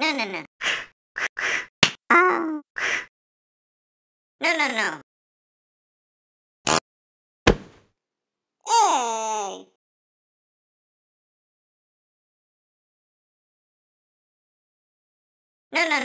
No, no, no. Oh. No, no, no. Hey. No, no, no.